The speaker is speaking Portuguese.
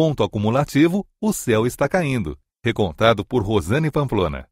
Conto acumulativo, o céu está caindo. Recontado por Rosane Pamplona.